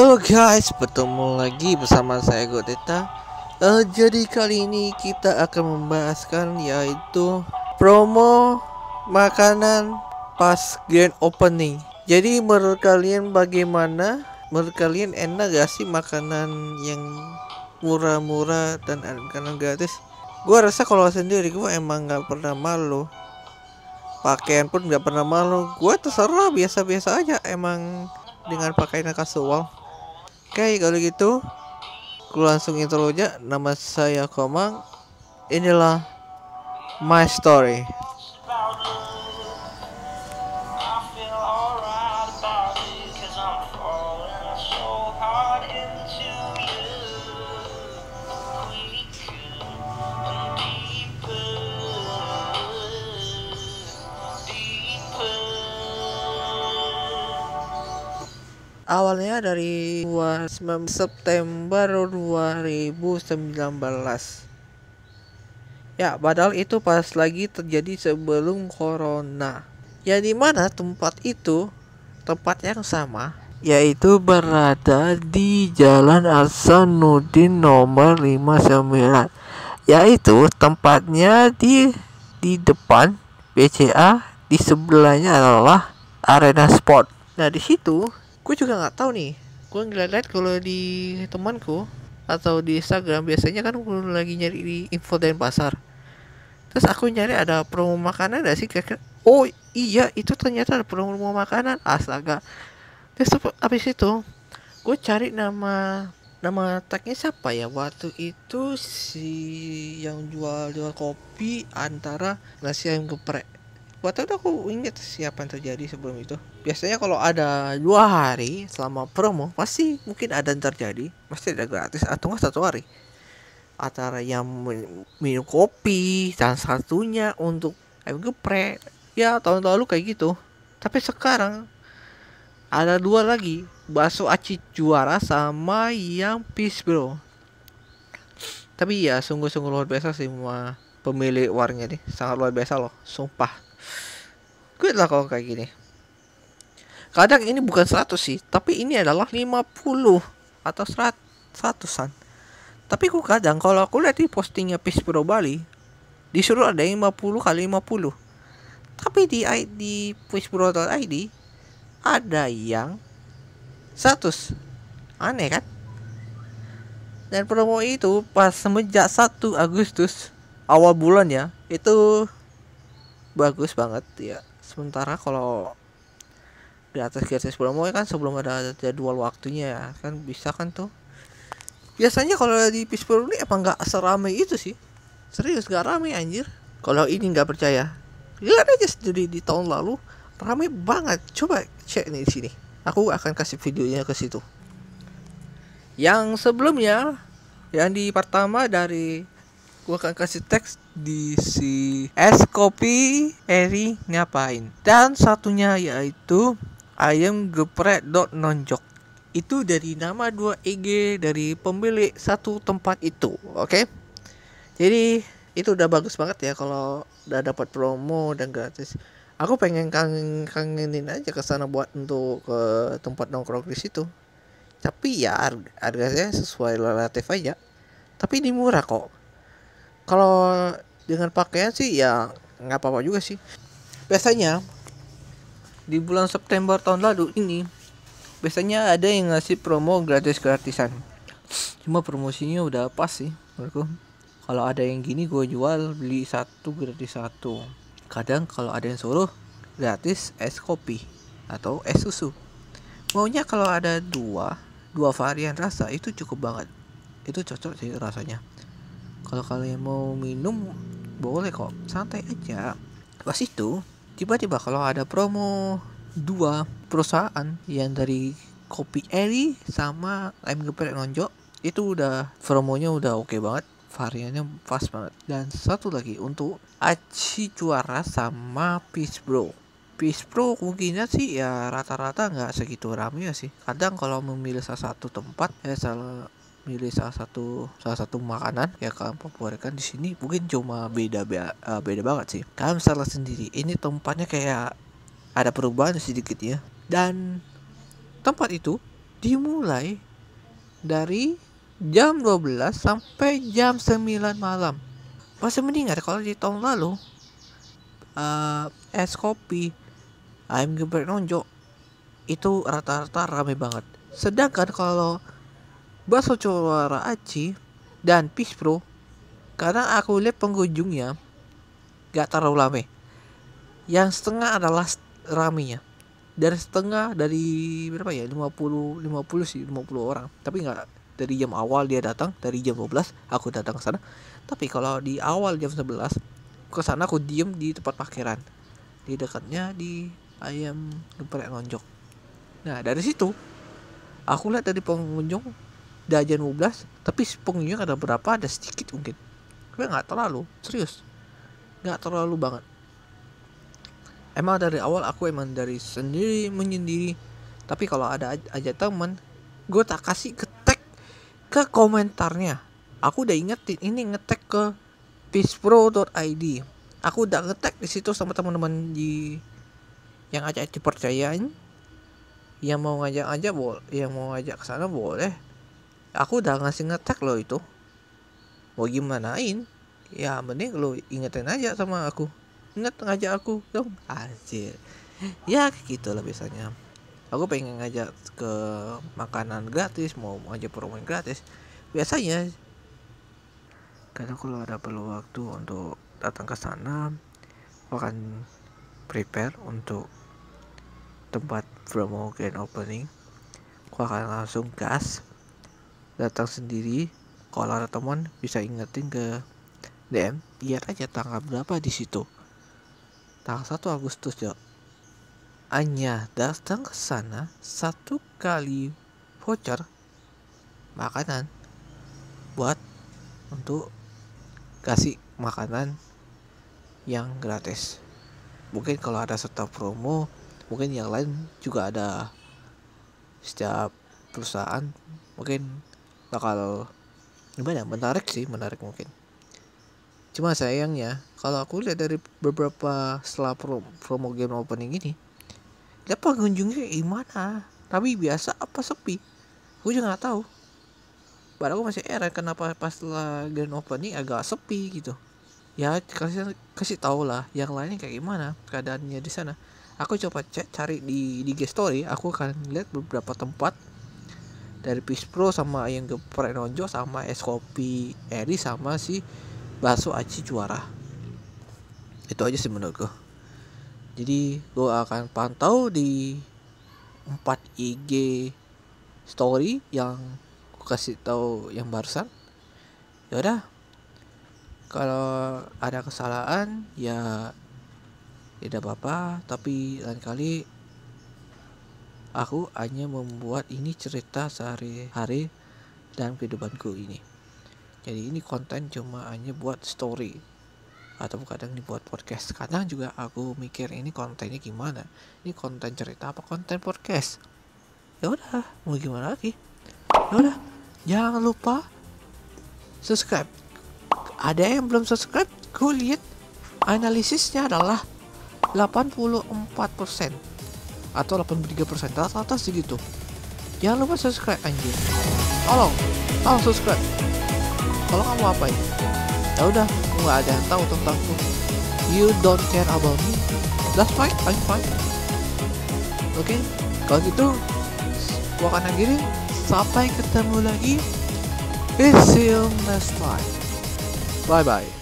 Halo guys, bertemu lagi bersama saya Godeta. Uh, eh, jadi kali ini kita akan membahaskan yaitu promo makanan pas grand opening. Jadi menurut kalian bagaimana? Menurut kalian enak gak sih makanan yang murah-murah dan makanan gratis? Gua rasa kalau sendiri gua emang nggak pernah malu pakaian pun nggak pernah malu Gua terserah biasa-biasa aja emang dengan pakaian kasual Oke, kalau gitu aku langsung intro aja. Nama saya Komang. Inilah my story. Awalnya dari 29 September 2019. Ya, padahal itu pas lagi terjadi sebelum corona. Ya di mana tempat itu? Tempat yang sama yaitu berada di Jalan Hasanuddin nomor 59 yaitu tempatnya di di depan BCA di sebelahnya adalah arena sport. Nah, di situ gue juga nggak tahu nih gue ngeliat-liat kalau di temanku atau di Instagram biasanya kan gue lagi nyari di info dan pasar terus aku nyari ada promo makanan ada sih kayak, oh iya itu ternyata ada promo makanan astaga terus habis itu gue cari nama nama tagnya siapa ya waktu itu si yang jual jual kopi antara nasi ayam geprek gua tau aku inget siapa yang terjadi sebelum itu Biasanya kalau ada dua hari selama promo Pasti mungkin ada yang terjadi Pasti ada gratis atau nggak satu hari Antara yang minum kopi Dan satunya untuk ayam eh, geprek Ya tahun lalu kayak gitu Tapi sekarang Ada dua lagi Bakso aci juara sama yang peace bro Tapi ya sungguh-sungguh luar biasa sih Pemilik warungnya nih Sangat luar biasa loh Sumpah Good lah kalau kayak gini. Kadang ini bukan 100 sih, tapi ini adalah 50 atau 100 an Tapi ku kadang kalau aku lihat di postingnya Peace Pro Bali, disuruh ada 50 kali 50. Tapi di di ID ada yang 100. Aneh kan? Dan promo itu pas semenjak 1 Agustus awal bulan ya, itu bagus banget ya sementara kalau di atas atas gratis promo ya kan sebelum ada jadwal waktunya ya kan bisa kan tuh biasanya kalau di Pittsburgh ini apa nggak seramai itu sih serius gak ramai anjir kalau ini nggak percaya lihat aja sendiri di tahun lalu ramai banget coba cek nih di sini aku akan kasih videonya ke situ yang sebelumnya yang di pertama dari gua akan kasih teks di si es kopi Eri ngapain dan satunya yaitu ayam geprek dot nonjok itu dari nama dua IG dari pemilik satu tempat itu oke okay? jadi itu udah bagus banget ya kalau udah dapat promo dan gratis aku pengen kangen kangenin aja ke sana buat untuk ke tempat nongkrong di situ tapi ya harganya sesuai relatif aja tapi ini murah kok kalau dengan pakaian sih ya nggak apa-apa juga sih biasanya di bulan September tahun lalu ini biasanya ada yang ngasih promo gratis-gratisan cuma promosinya udah pas sih menurutku kalau ada yang gini gue jual beli satu gratis satu kadang kalau ada yang suruh gratis es kopi atau es susu maunya kalau ada dua dua varian rasa itu cukup banget itu cocok sih rasanya kalau kalian mau minum boleh kok santai aja pas itu tiba-tiba kalau ada promo dua perusahaan yang dari kopi eri sama lem geprek nonjok itu udah promonya udah oke okay banget variannya pas banget dan satu lagi untuk aci juara sama peace bro Peace Pro mungkinnya sih ya rata-rata nggak segitu ya sih. Kadang kalau memilih salah satu tempat ya salah milih salah satu salah satu makanan ya kalian favoritkan di sini mungkin cuma beda beda, uh, eh, beda banget sih kalian salah sendiri ini tempatnya kayak ada perubahan sedikit ya dan tempat itu dimulai dari jam 12 sampai jam 9 malam masih mendengar kalau di tahun lalu uh, es kopi ayam geprek nonjok itu rata-rata rame banget sedangkan kalau bakso Cora Aci dan Peace Pro karena aku lihat pengunjungnya gak terlalu rame yang setengah adalah raminya dari setengah dari berapa ya 50 50 sih 50 orang tapi nggak dari jam awal dia datang dari jam 12 aku datang ke sana tapi kalau di awal jam 11 ke sana aku diem di tempat parkiran di dekatnya di ayam geprek lonjok nah dari situ aku lihat dari pengunjung ada aja 15 tapi pengunjungnya ada berapa ada sedikit mungkin tapi nggak terlalu serius nggak terlalu banget emang dari awal aku emang dari sendiri menyendiri tapi kalau ada aja temen gue tak kasih ketek ke komentarnya aku udah ingetin ini ngetek ke peacepro.id aku udah ngetek di situ sama teman-teman di yang ajak dipercayain yang mau ngajak aja boleh yang mau ngajak ke sana boleh aku udah ngasih ngetek lo itu mau gimanain ya mending lo ingetin aja sama aku inget ngajak aku dong hasil ya gitu lah biasanya aku pengen ngajak ke makanan gratis mau ngajak promo gratis biasanya karena kalau ada perlu waktu untuk datang ke sana aku akan prepare untuk tempat promo grand opening aku akan langsung gas datang sendiri kalau ada teman bisa ingetin ke DM biar aja tanggal berapa di situ tanggal 1 Agustus ya hanya datang ke sana satu kali voucher makanan buat untuk kasih makanan yang gratis mungkin kalau ada serta promo mungkin yang lain juga ada setiap perusahaan mungkin bakal gimana menarik sih menarik mungkin cuma sayangnya kalau aku lihat dari beberapa setelah pro, promo game opening ini dia pengunjungnya gimana tapi biasa apa sepi Aku juga nggak tahu padahal aku masih heran kenapa pas setelah game opening agak sepi gitu ya kasih kasih tau lah yang lainnya kayak gimana keadaannya di sana aku coba cek cari di di story aku akan lihat beberapa tempat dari Peace Pro sama yang geprek Nojo sama es kopi Eri sama si bakso aci juara itu aja sih menurut gue jadi gue akan pantau di 4 IG story yang gue kasih tahu yang barusan yaudah kalau ada kesalahan ya tidak ya apa-apa tapi lain kali Aku hanya membuat ini cerita sehari-hari dan kehidupanku ini. Jadi ini konten cuma hanya buat story atau kadang dibuat podcast. Kadang juga aku mikir ini kontennya gimana. Ini konten cerita apa konten podcast? Ya udah, mau gimana lagi? Ya udah, jangan lupa subscribe. Ada yang belum subscribe? Gue analisisnya adalah 84% atau 83% rata-rata segitu jangan lupa subscribe anjir tolong tolong subscribe kalau kamu apa ya udah nggak ada yang tahu tentangku you don't care about me that's fine I'm fine oke okay? kalau gitu gua akan akhiri sampai ketemu lagi see you next time bye bye